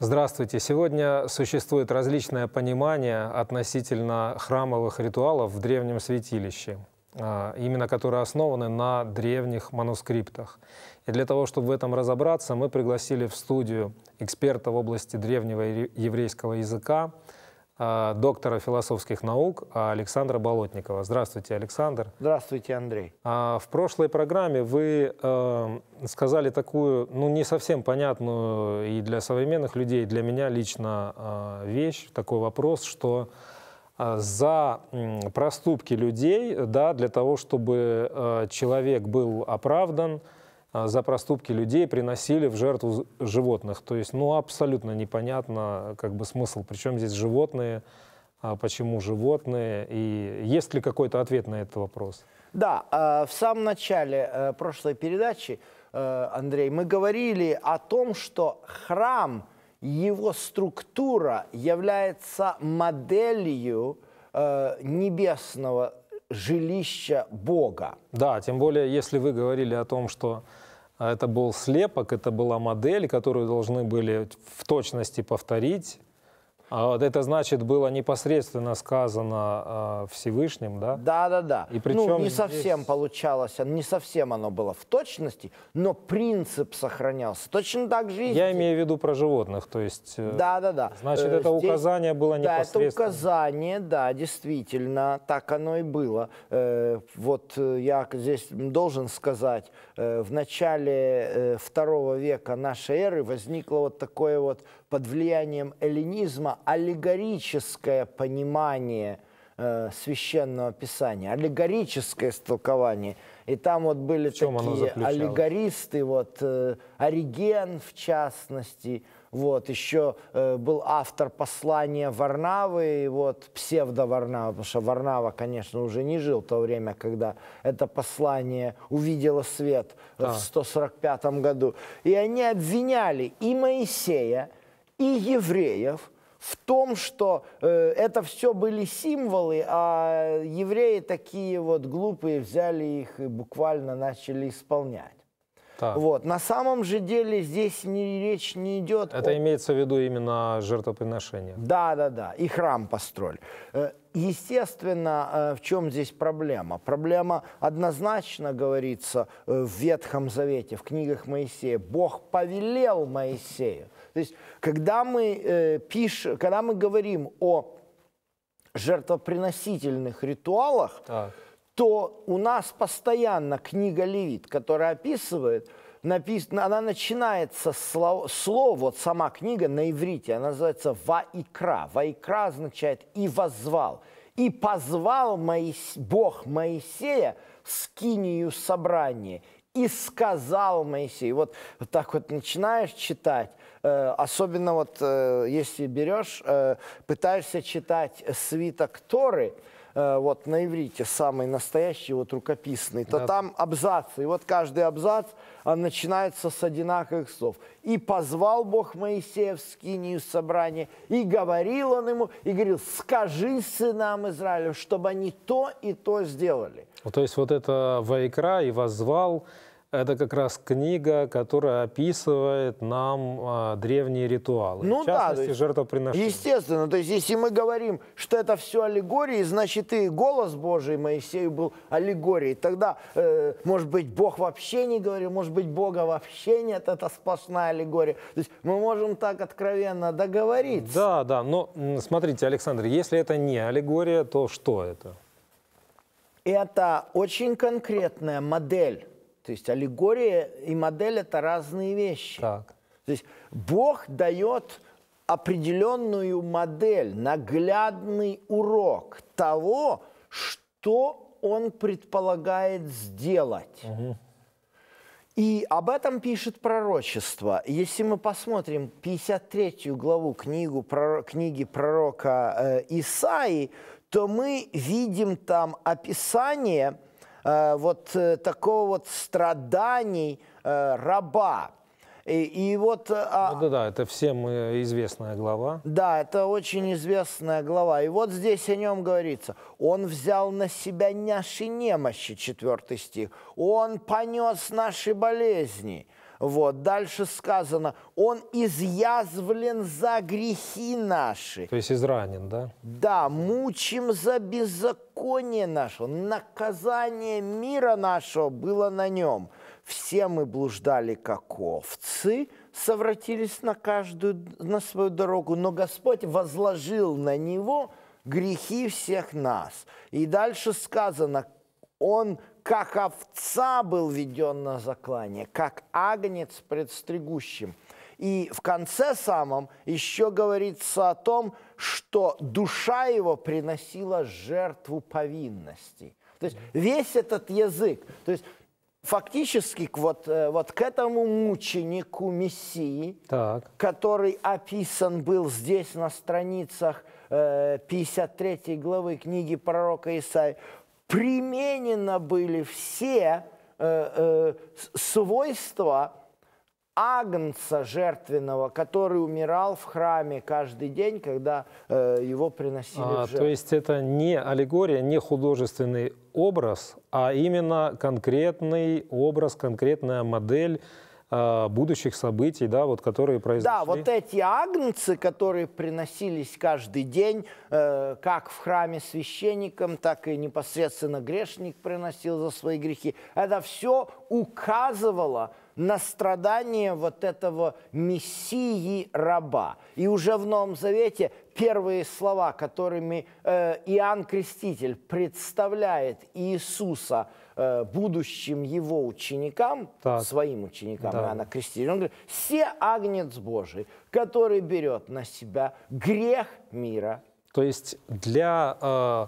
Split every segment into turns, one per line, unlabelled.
Здравствуйте. Сегодня существует различное понимание относительно храмовых ритуалов в древнем святилище, а, именно которые основаны на древних манускриптах. И для того, чтобы в этом разобраться, мы пригласили в студию эксперта в области древнего еврейского языка, а, доктора философских наук Александра Болотникова. Здравствуйте, Александр. Здравствуйте, Андрей. А, в прошлой программе вы э, сказали такую, ну, не совсем понятную и для современных людей, и для меня лично э, вещь, такой вопрос, что э, за проступки людей, да, для того, чтобы человек был оправдан, Э, за проступки людей приносили в жертву животных. То есть, ну, абсолютно непонятно как бы смысл. Причем здесь животные, а почему животные, и есть ли какой-то ответ на этот вопрос?
Да, э, в самом начале э, прошлой передачи, Андрей, мы говорили о том, что храм, его структура является моделью небесного жилища Бога.
Да, тем более, если вы говорили о том, что э, это был слепок, это была модель, которую должны были в точности повторить, а вот это значит было непосредственно сказано а, Всевышним, да? Да, да, да. И причем ну, не здесь... совсем
получалось, не совсем оно было в точности, но принцип сохранялся. Точно так же
и Я имею в виду про животных, то есть... да, да, да. Значит, э, это здесь... указание было непосредственно. Да, это
указание, да, действительно, так оно и было. Э, вот э, я здесь должен сказать, в начале второго века нашей эры возникло вот такое вот под влиянием эллинизма аллегорическое понимание э, священного писания, аллегорическое истолкование. И там вот были такие аллегористы, вот э, Ориген в частности, вот, еще э, был автор послания Варнавы, и вот псевдо-Варнава, потому что Варнава, конечно, уже не жил в то время, когда это послание увидело свет а. в 145 году. И они обвиняли и Моисея, и евреев в том, что э, это все были символы, а евреи такие вот глупые взяли их и буквально начали исполнять. Так. Вот. На самом же деле здесь не, речь не идет... Это о... имеется в виду именно жертвоприношение. Да, да, да. И храм построили. Э, естественно, э, в чем здесь проблема? Проблема однозначно говорится э, в Ветхом Завете, в книгах Моисея. Бог повелел Моисею. То есть, когда мы, э, пиш, когда мы говорим о жертвоприносительных ритуалах, так. то у нас постоянно книга Левит, которая описывает, написано, она начинается с слов, слов, вот сама книга на иврите, она называется «Ваикра». «Ваикра» означает «и возвал». «И позвал Моис, Бог Моисея в скинию собрания, и сказал Моисей. Вот, вот так вот начинаешь читать, э, особенно вот э, если берешь, э, пытаешься читать свиток Торы, э, вот на иврите самый настоящий, вот рукописный, то да. там абзацы. И вот каждый абзац он начинается с одинаковых слов. «И позвал Бог Моисея в скинию собрания. и говорил он ему, и говорил, скажи сынам Израилю, чтобы они то и то сделали».
То есть вот это «Вайкра» и «Возвал» это как раз книга, которая описывает нам а, древние ритуалы, ну, в частности, да, есть, жертвоприношения.
Естественно, то есть если мы говорим, что это все аллегории, значит и голос Божий Моисею был аллегорией. Тогда, э, может быть, Бог вообще не говорил, может быть, Бога вообще нет, это сплошная аллегория. То есть мы можем так откровенно договориться.
Да, да, но смотрите, Александр, если это не аллегория, то что это?
это очень конкретная модель. То есть аллегория и модель – это разные вещи. Так. То есть Бог дает определенную модель, наглядный урок того, что он предполагает сделать. Угу. И об этом пишет пророчество. Если мы посмотрим 53 главу книгу, пророк, книги пророка э, Исаи, то мы видим там описание э, вот э, такого вот страданий э, раба. И, и вот... Э, а, да, да,
да, это всем
э, известная глава. Да, это очень известная глава. И вот здесь о нем говорится. Он взял на себя наши немощи, четвертый стих. Он понес наши болезни. Вот. Дальше сказано, он изъязвлен за грехи наши.
То есть изранен, да?
Да, мучим за беззаконие наше. Наказание мира нашего было на нем. Все мы блуждали, как овцы, совратились на каждую, на свою дорогу, но Господь возложил на него грехи всех нас. И дальше сказано, он как овца был веден на заклание, как агнец пред стригущим. И в конце самом еще говорится о том, что душа его приносила жертву повинности. То есть весь этот язык, то есть фактически вот, э, вот к этому мученику Мессии, так. который описан был здесь на страницах 53 э, главы книги пророка Исаия применены были все э, э, свойства агнца жертвенного, который умирал в храме каждый день, когда э, его приносили а, в жертву. То есть
это не аллегория, не художественный образ, а именно конкретный образ, конкретная модель а, будущих событий, да, вот которые произошли. Да,
вот эти агнцы, которые приносились каждый день, э, как в храме священникам, так и непосредственно грешник приносил за свои грехи, это все указывало на страдания вот этого мессии раба. И уже в Новом Завете первые слова, которыми э, Иоанн Креститель представляет Иисуса – Э, будущим его ученикам, так. своим ученикам да. Иоанна Крестителя, он говорит, все агнец Божий, который берет на себя грех мира.
То есть для э,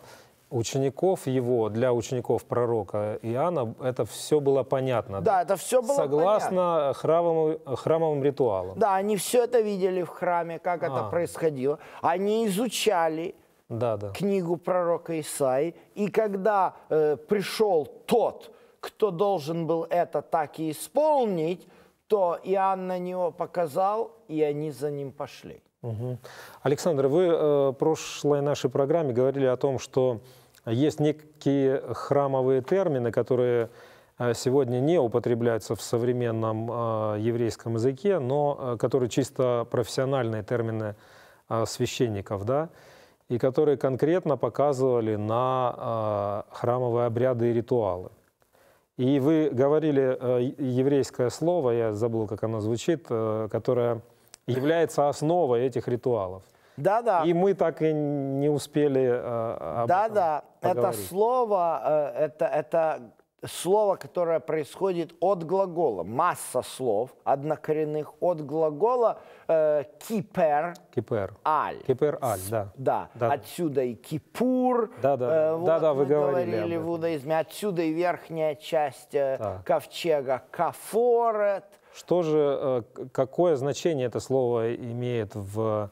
учеников его, для учеников пророка Иоанна, это все было понятно. Да, это все было Согласно понятно. Храмовым, храмовым ритуалам.
Да, они все это видели в храме, как а. это происходило. Они изучали да, да. книгу пророка Исаи. И когда э, пришел тот, кто должен был это так и исполнить, то Иоанн на него показал, и они за ним пошли.
Угу. Александр, вы э, в прошлой нашей программе говорили о том, что есть некие храмовые термины, которые э, сегодня не употребляются в современном э, еврейском языке, но э, которые чисто профессиональные термины э, священников, да, и которые конкретно показывали на а, храмовые обряды и ритуалы. И вы говорили э, еврейское слово, я забыл, как оно звучит, э, которое является основой этих ритуалов. Да, да. И мы так и не успели э, об да, этом Да, да. Это
слово, это, это слово, которое происходит от глагола. Масса слов однокоренных от глагола э, кипер. Кипер. Аль.
Кипер аль, да. да. Да, отсюда и кипур. Да, да,
э, вот да, да, вы говорили. говорили в иудаизме. Отсюда и верхняя часть э, да. ковчега
кафорет. Что же, э, какое значение это слово имеет в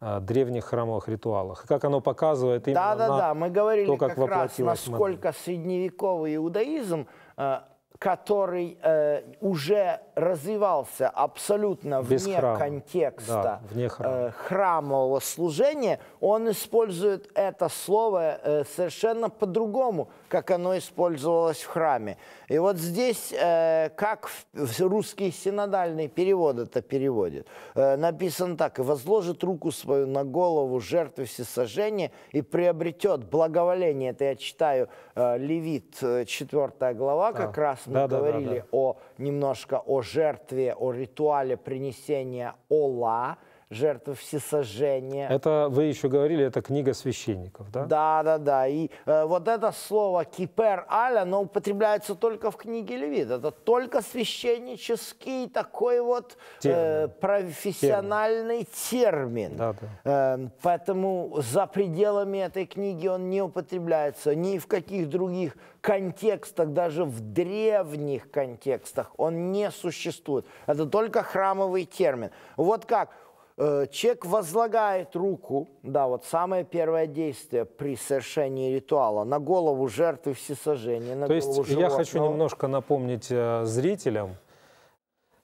древних храмовых ритуалах. Как оно показывает именно да, да, на да. Мы говорили то, как, как раз, насколько
модель. средневековый иудаизм, э, который э, уже развивался абсолютно Без вне храма. контекста да, вне храма. э, храмового служения, он использует это слово э, совершенно по-другому, как оно использовалось в храме. И вот здесь, э, как в, в русский синодальный перевод это переводит, э, написано так, возложит руку свою на голову жертвы всесожжения и приобретет благоволение». Это я читаю э, Левит, 4 э, глава, да. как а, раз мы да, говорили да, да, да. о немножко о жертве, о ритуале принесения Ола, жертвы всесожжения.
Это вы еще говорили, это книга священников, да?
Да, да, да. И э, вот это слово «кипер аля», оно употребляется только в книге Левит. Это только священнический такой вот э, профессиональный термин. термин. Да, да. Э, поэтому за пределами этой книги он не употребляется ни в каких других контекстах, даже в древних контекстах он не существует. Это только храмовый термин. Вот как Э, Человек возлагает руку, да, вот самое первое действие при совершении ритуала на голову жертвы всесожжения. На То есть животного. я хочу
немножко напомнить э, зрителям,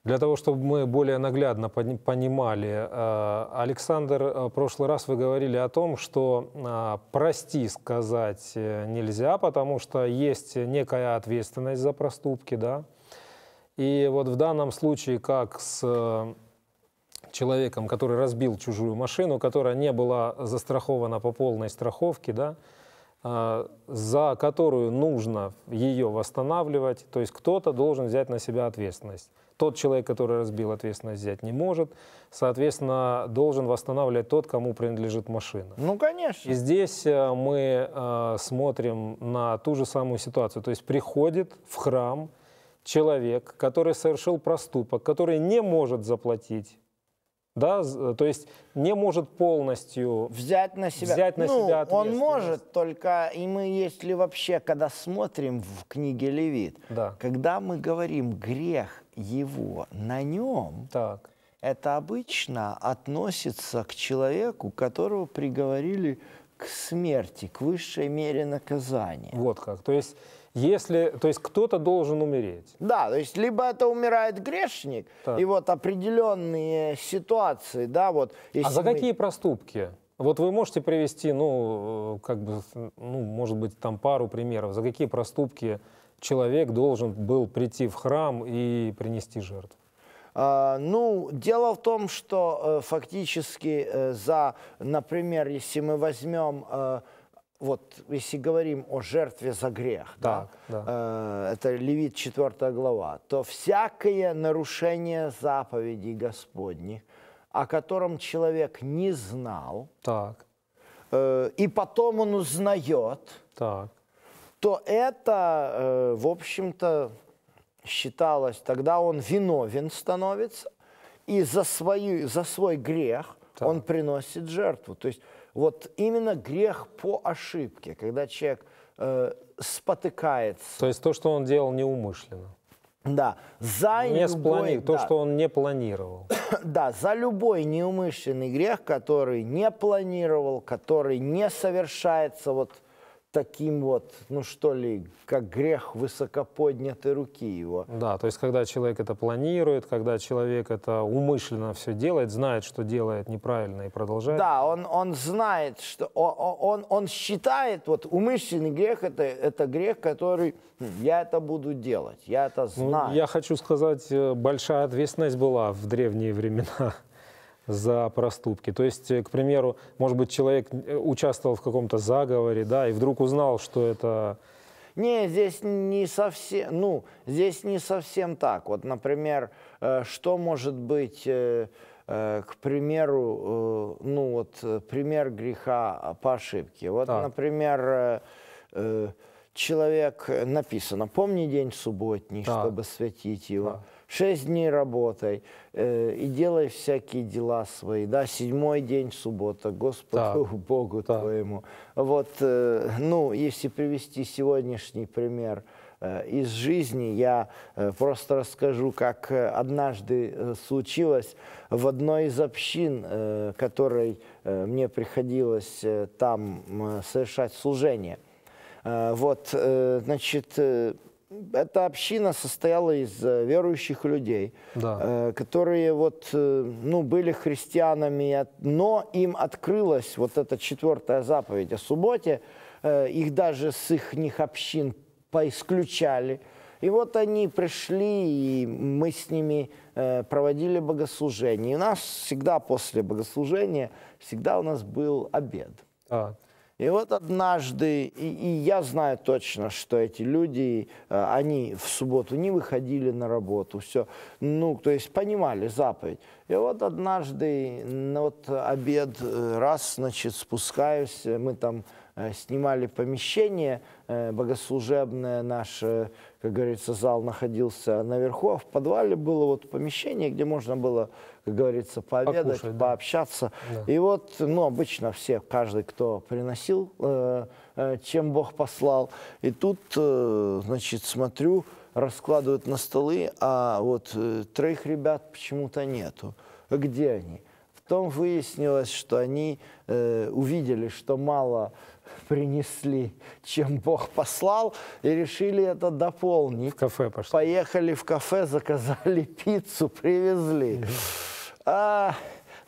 для того, чтобы мы более наглядно понимали, э, Александр, в прошлый раз вы говорили о том, что прости сказать нельзя, потому что есть некая ответственность за проступки, да? И вот в данном случае, как с человеком, который разбил чужую машину, которая не была застрахована по полной страховке, да, а, за которую нужно ее восстанавливать. То есть кто-то должен взять на себя ответственность. Тот человек, который разбил, ответственность взять не может. Соответственно, должен восстанавливать тот, кому принадлежит машина. Ну, конечно. И здесь э, мы э, смотрим на ту же самую ситуацию. То есть приходит в храм человек, который совершил проступок, который не может заплатить да, э, то есть не может полностью взять на себя, взять на ну, себя Он
может, только и мы, если вообще, когда смотрим в книге Левит, да. когда мы говорим грех его на нем, так. это обычно относится к человеку, которого приговорили к смерти, к высшей мере наказания. Вот как. То есть если, то есть кто-то должен умереть. Да, то есть либо это умирает грешник, так. и вот определенные ситуации, да, вот.
А за мы... какие проступки? Вот вы можете привести, ну, э, как бы, ну, может быть, там пару примеров, за какие проступки человек должен был прийти в храм и принести жертву?
А, ну, дело в том, что э, фактически э, за, например, если мы возьмем вот если говорим о жертве за грех, да, да, да. Э, это Левит 4 глава, то всякое нарушение заповедей Господних, о котором человек не знал, так. Э, и потом он узнает, так. то это, э, в общем-то, считалось, тогда он виновен становится, и за, свою, за свой грех так. он приносит жертву. То есть вот именно грех по ошибке, когда человек
э, спотыкается. То есть то, что он делал неумышленно. Да, за не любой, сплани... да. то, что он не планировал.
Да, за любой неумышленный грех, который не планировал, который не совершается вот таким вот, ну что ли, как грех высокоподнятой руки его.
Да, то есть когда человек это планирует, когда человек это умышленно все делает, знает, что делает неправильно и продолжает. Да,
он, он знает, что он, он, он считает, вот умышленный грех это, это грех, который хм, я это буду делать, я это ну, знаю. Ну, я
хочу сказать, э, большая ответственность была в древние времена за проступки. То есть, э, к примеру, может быть, человек э, участвовал в каком-то заговоре, да, и вдруг узнал, что это... Не, здесь не совсем, ну, здесь не совсем
так. Вот, например, э, что может быть, к примеру, ну вот пример греха по ошибке. Вот, а. например, человек написано, помни день субботний, а. чтобы светить его. А шесть дней работай э, и делай всякие дела свои, да, седьмой день суббота, Господу так, Богу так. твоему. Вот, э, ну, если привести сегодняшний пример э, из жизни, я э, просто расскажу, как э, однажды э, случилось в одной из общин, э, которой э, мне приходилось э, там э, совершать служение. Э, вот, э, значит... Э, эта община состояла из э, верующих людей, да. Э, которые вот, э, ну, были христианами, но им открылась вот эта четвертая заповедь о субботе. Их даже с их них общин поисключали. И вот они пришли, и мы с ними проводили богослужение. И у нас всегда после богослужения, всегда у нас был обед. А. И вот однажды, и, и я знаю точно, что эти люди, э, они в субботу не выходили на работу, все, ну, то есть понимали заповедь. И вот однажды, ну, вот обед, э, раз, значит, спускаюсь, э, мы там снимали помещение богослужебное наше, как говорится, зал находился наверху, а в подвале было вот помещение, где можно было, как говорится, пообедать, Покушать, пообщаться. Да. И вот, ну, обычно все, каждый, кто приносил, э, э, чем Бог послал. И тут, э, значит, смотрю, раскладывают на столы, а вот троих ребят почему-то нету. А где они? Потом выяснилось, что они увидели, что мало принесли, чем Бог послал, и решили это дополнить. В кафе пошли. Поехали в кафе, заказали пиццу, привезли. А,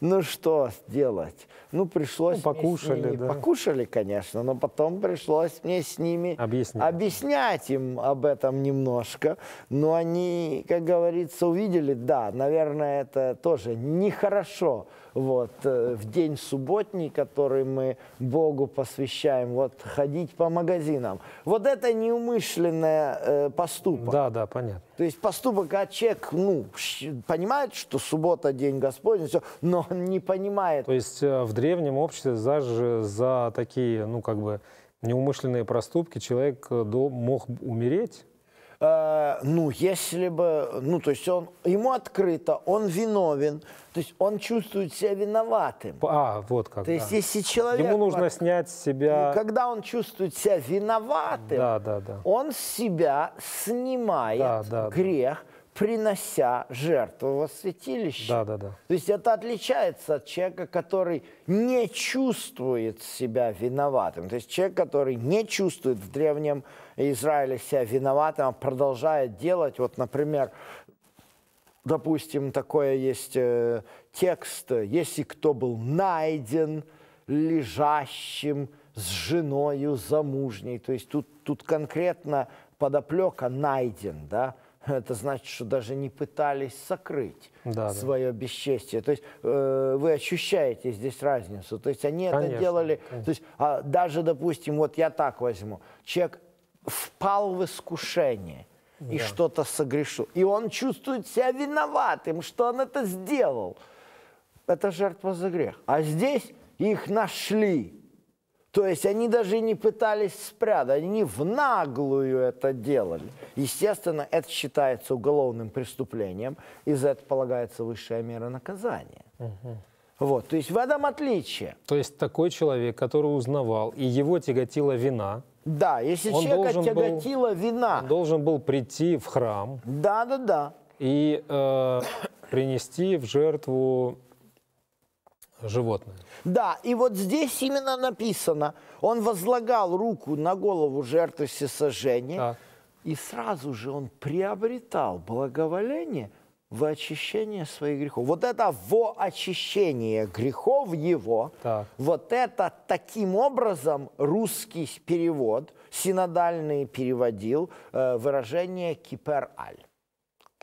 ну что делать? Ну, пришлось... Ну, покушали, ними, да. Покушали, конечно, но потом пришлось мне с ними... Объяснять. Объяснять им об этом немножко. Но они, как говорится, увидели, да, наверное, это тоже нехорошо. Вот, э, в день субботний, который мы Богу посвящаем, вот, ходить по магазинам. Вот это неумышленное э, поступок. Да, да, понятно. То есть поступок, а
человек, ну, понимает, что суббота – день Господень, все, но он не понимает. То есть э, в древнем древнем обществе даже за такие, ну, как бы, неумышленные проступки человек э, до, мог умереть? Э, ну, если бы,
ну, то есть он, ему открыто, он виновен, то есть он чувствует себя виноватым. А, вот как. То да. есть если человек... Ему нужно снять с себя... Ну, когда он чувствует себя виноватым, да, да, да. он с себя снимает да, да, грех, да принося жертву во святилище. Да, да, да. То есть это отличается от человека, который не чувствует себя виноватым. То есть человек, который не чувствует в древнем Израиле себя виноватым, а продолжает делать, вот, например, допустим, такое есть э, текст, если кто был найден лежащим с женою замужней, то есть тут, тут конкретно подоплека найден, да, это значит, что даже не пытались сокрыть да, свое да. бесчестие. То есть э, вы ощущаете здесь разницу. То есть они конечно, это делали. Конечно. То есть а, даже, допустим, вот я так возьму, человек впал в искушение да. и что-то согрешил, и он чувствует себя виноватым, что он это сделал. Это жертва за грех. А здесь их нашли. То есть они даже не пытались спрятать, они в наглую это делали. Естественно, это считается уголовным преступлением, и за это полагается высшая мера наказания. Угу. Вот, то есть в
этом отличие. То есть такой человек, который узнавал, и его тяготила вина.
Да, если он человека тяготила
был, вина. Он должен был прийти в храм. Да, да, да. И э, принести в жертву
животное. Да, и вот здесь именно написано, он возлагал руку на голову жертвы всесожжения, так. и сразу же он приобретал благоволение во очищение своих грехов. Вот это во очищение грехов его, так. вот это таким образом русский перевод, синодальный переводил э, выражение «кипер аль».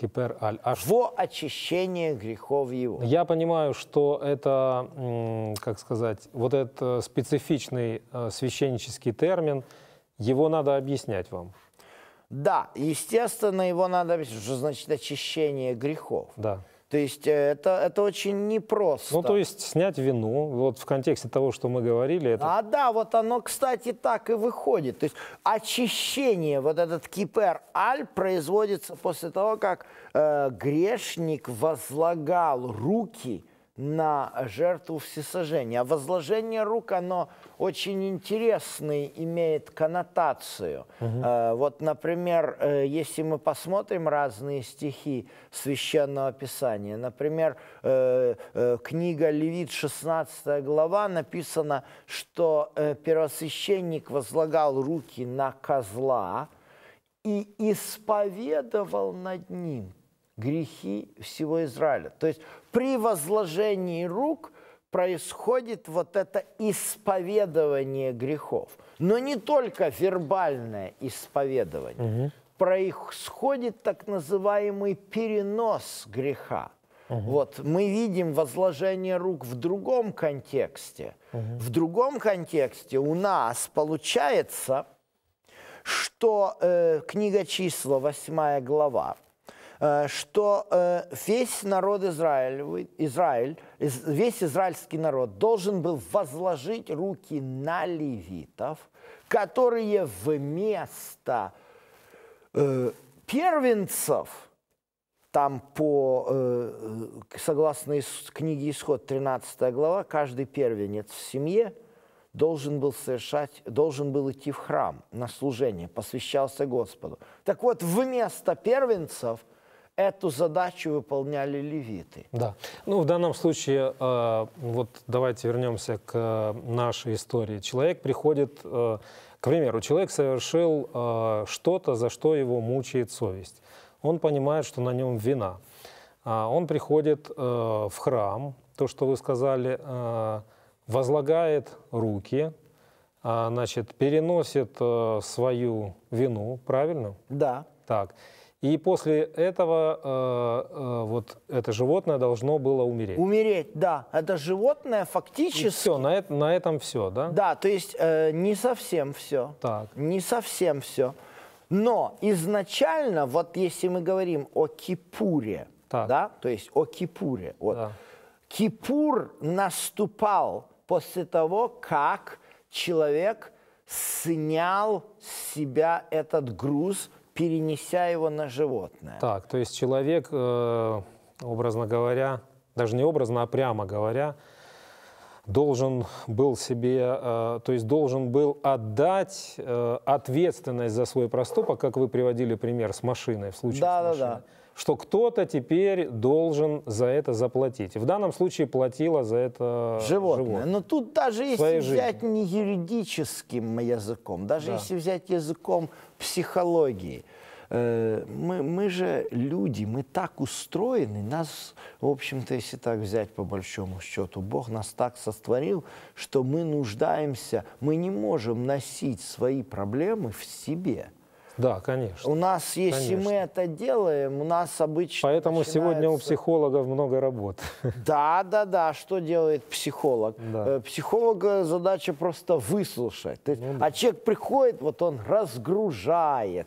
Кипер аль аш. Во очищение грехов его.
Я понимаю, что это, как сказать, вот этот э, специфичный э, священнический термин, его надо объяснять вам.
Да, естественно, его надо объяснять, что значит
очищение грехов.
Да. То есть э, это, это очень непросто. Ну, то
есть снять вину, вот в контексте того, что мы говорили. Это... А да, вот оно, кстати, так и выходит. То есть
очищение, вот этот кипер аль производится после того, как э, грешник возлагал руки – на жертву всесожжения. А возложение рук, оно очень интересный имеет коннотацию. Угу. Э, вот, например, э, если мы посмотрим разные стихи Священного Писания, например, э, э, книга Левит, 16 глава, написано, что э, первосвященник возлагал руки на козла и исповедовал над ним грехи всего Израиля. То есть при возложении рук происходит вот это исповедование грехов. Но не только вербальное исповедование. Угу. Происходит так называемый перенос греха. Угу. Вот мы видим возложение рук в другом контексте. Угу. В другом контексте у нас получается, что э, книга числа, 8 глава, Э, что э, весь народ Израиль, Израиль, весь израильский народ должен был возложить руки на левитов, которые вместо э, первенцев – там по, согласно книге Исход, 13 глава, каждый первенец в семье должен был совершать, должен был идти в храм на служение, посвящался Господу. Так вот, вместо первенцев эту задачу выполняли левиты.
Да. Ну, в данном случае, э, вот давайте вернемся к нашей истории. Человек приходит, э, к примеру, человек совершил э, что-то, за что его мучает совесть. Он понимает, что на нем вина. А он приходит в храм, то, что вы сказали, возлагает руки, значит, переносит свою вину, правильно? Да. Так. И после этого э, э, вот это животное должно было умереть. Умереть, да. Это животное фактически... все, на, это, на этом все, да? Да, то есть э, не совсем все. Так. Не
совсем все. Но изначально, вот если мы говорим о Кипуре, так. да, то есть о Кипуре, вот, да. Кипур наступал после того, как человек снял с себя этот груз – перенеся его на животное.
Так, то есть человек, э, образно говоря, даже не образно, а прямо говоря, должен был себе, э, то есть должен был отдать э, ответственность за свой проступок, как вы приводили пример с машиной, в случае да, с машиной. Да, да, да что кто-то теперь должен за это заплатить. В данном случае платила за это животное. животное. Но тут даже если взять
жизни. не юридическим языком, даже да. если взять языком психологии, э, мы, мы же люди, мы так устроены, нас, в общем-то, если так взять по большому счету, Бог нас так сотворил, что мы нуждаемся, мы не можем носить свои проблемы
в себе. Да, конечно.
У нас, если конечно. мы это делаем, у нас обычно... Поэтому начинается... сегодня у психологов много работ. Да, да, да. Что делает психолог? Да. Э, психолога задача просто выслушать. есть, ну, да. А человек приходит, вот он разгружается.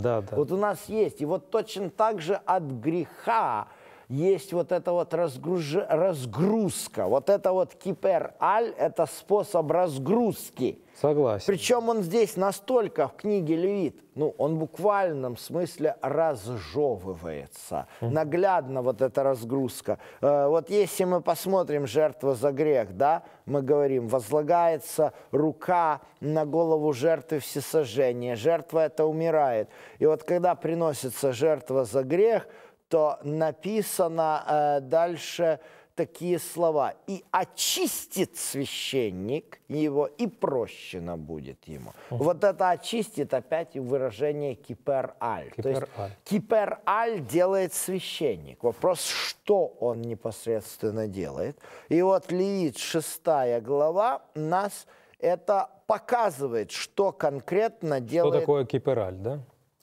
Да, да. Вот у нас есть. И вот точно так же от греха есть вот эта вот разгруж... разгрузка, вот это вот кипер-аль, это способ разгрузки. Согласен. Причем он здесь настолько в книге Левит, ну, он буквальном смысле разжевывается. Mm-hmm. Наглядно вот эта разгрузка. Э, вот если мы посмотрим жертва за грех, да, мы говорим, возлагается рука на голову жертвы всесожжения, жертва это умирает. И вот когда приносится жертва за грех – то написано э, дальше такие слова. «И очистит священник его, и прощено будет ему». Угу. Вот это «очистит» опять выражение «кипер-аль». Кипер-аль. То есть «кипер-аль» делает священник. Вопрос, что он непосредственно делает. И вот Левит 6 глава нас это показывает, что конкретно делает... Что такое
кипер да?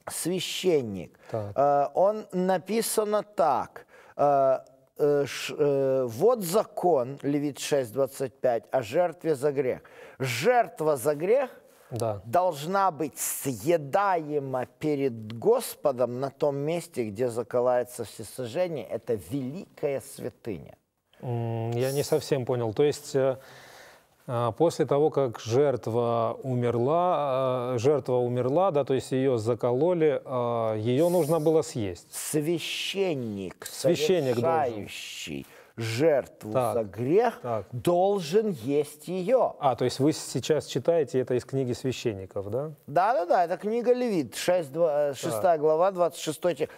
священник. Так. Э, он написано так. Э, э, вот закон, Левит 6.25, о жертве за грех. Жертва за грех да. должна быть съедаема перед Господом на том месте, где заколается всесожжение. Это великая святыня.
Я не совсем понял. То есть а, после того, как жертва умерла, э, жертва умерла, да, то есть ее закололи, а, ее нужно было съесть. Священник, священник совершающий жертву так, за грех, так. должен есть ее. А, то есть вы сейчас читаете это из книги священников, да?
Да-да-да, это книга Левит, 6, 2, 6 так. глава, 26 текст.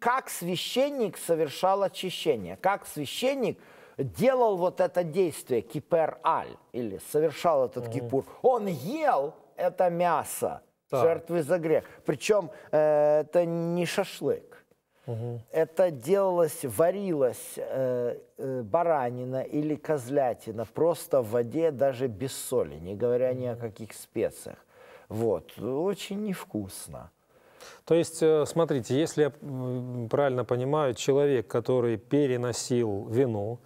Как священник совершал очищение, как священник – делал вот это действие кипер-аль, или совершал этот mm-hmm. кипур, он ел это мясо так. жертвы за грех. Причем э, это не шашлык. Угу. Это делалось, варилась э, э, баранина или козлятина просто в воде, даже без соли, не говоря ни о каких специях. Вот, очень невкусно.
То есть, э, смотрите, если я правильно понимаю, человек, который переносил вину,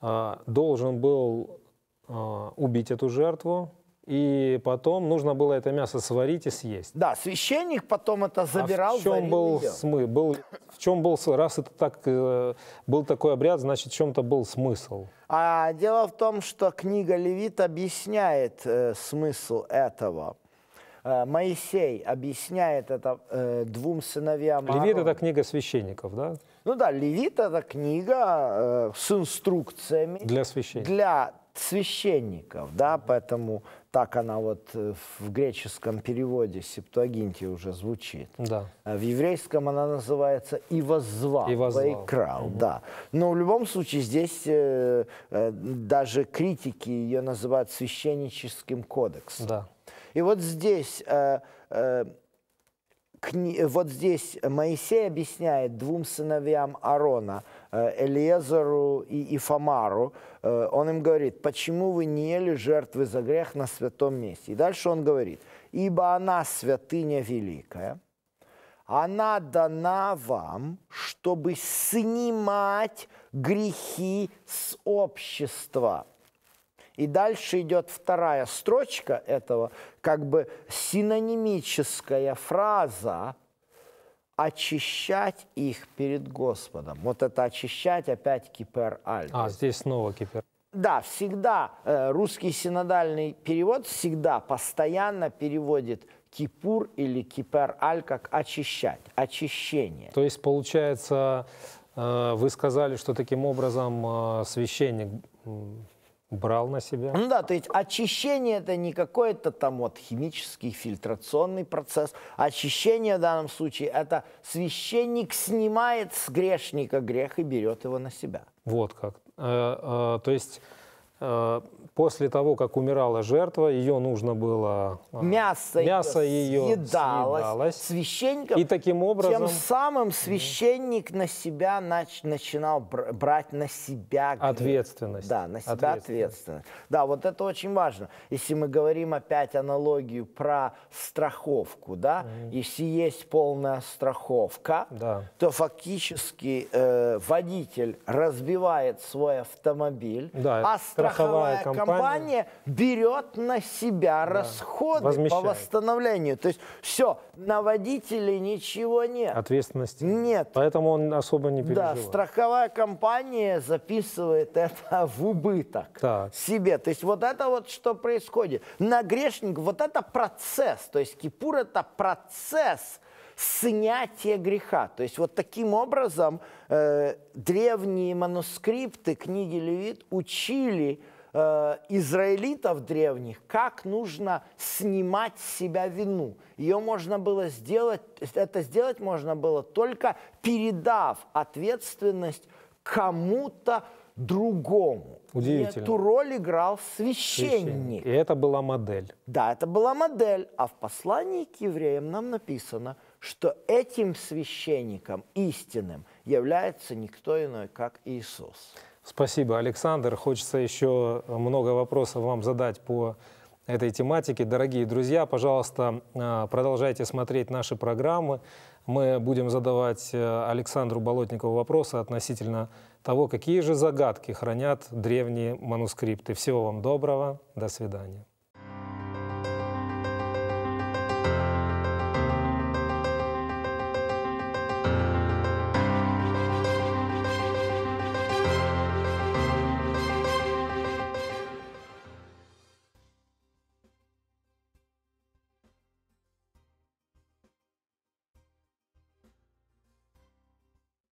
а, должен был а, убить эту жертву, и потом нужно было это мясо сварить и съесть. Да, священник потом это забирал. А в чем был смысл? Был в чем был раз это так э, был такой обряд, значит в чем-то был смысл.
А дело в том, что книга Левит объясняет э, смысл этого. Э, Моисей объясняет это э, двум сыновьям. Левит это
книга священников, да?
Ну да, Левит – это книга э, с инструкциями.
Для священников.
Для священников, да, поэтому так она вот э, в греческом переводе септуагинти уже звучит. Да. А в еврейском она называется «и воззвал», «и воззвал». угу. да. Но в любом случае здесь э, э, даже критики ее называют священническим кодексом. Да. И вот здесь э, э, вот здесь Моисей объясняет двум сыновьям Аарона э, Элиезеру и Ифамару, э, он им говорит, почему вы не ели жертвы за грех на святом месте? И дальше он говорит, ибо она святыня великая, она дана вам, чтобы снимать грехи с общества. И дальше идет вторая строчка этого, как бы синонимическая фраза «очищать их перед Господом». Вот это «очищать» опять кипер аль.
А, здесь снова кипер.
Да, всегда э, русский синодальный перевод всегда постоянно переводит
кипур или
кипер аль как очищать,
очищение. То есть получается, э, вы сказали, что таким образом э, священник Брал на себя. Ну
да, то есть очищение это не какой-то там вот химический фильтрационный процесс. Очищение в данном случае это священник снимает с грешника грех и берет его на себя.
Вот как. Э -э -э, то есть Э, после того, как умирала жертва, ее нужно было... Э,
мясо, мясо ее съедалось,
священником. И таким образом... Тем самым священник
на себя нач, начинал брать на себя... Ответственность. Да, на себя ответственность. ответственность. Да, вот это очень важно. Если мы говорим опять аналогию про страховку, да, mm. если есть полная страховка, да. то фактически э, водитель разбивает свой автомобиль, да, а страховка страховая, страховая компания, компания берет на себя да, расходы возмещает. по восстановлению. То есть все, на водителей ничего нет.
Ответственности нет. Поэтому он особо не переживает. Да,
страховая компания записывает это в убыток так. себе. То есть вот это вот что происходит. На грешник вот это процесс. То есть кипур это процесс снятие греха. То есть вот таким образом э, древние манускрипты книги Левит учили э, израилитов древних, как нужно снимать с себя вину. Ее можно было сделать, это сделать можно было только передав ответственность кому-то другому. Удивительно. И эту роль играл священник. священник. И это была модель. Да, это была модель. А в послании к евреям нам написано – что этим священником истинным является никто иной, как Иисус.
Спасибо, Александр. Хочется еще много вопросов вам задать по этой тематике. Дорогие друзья, пожалуйста, а, продолжайте смотреть наши программы. Мы будем задавать э, Александру Болотникову вопросы относительно того, какие же загадки хранят древние манускрипты. Всего вам доброго. До свидания.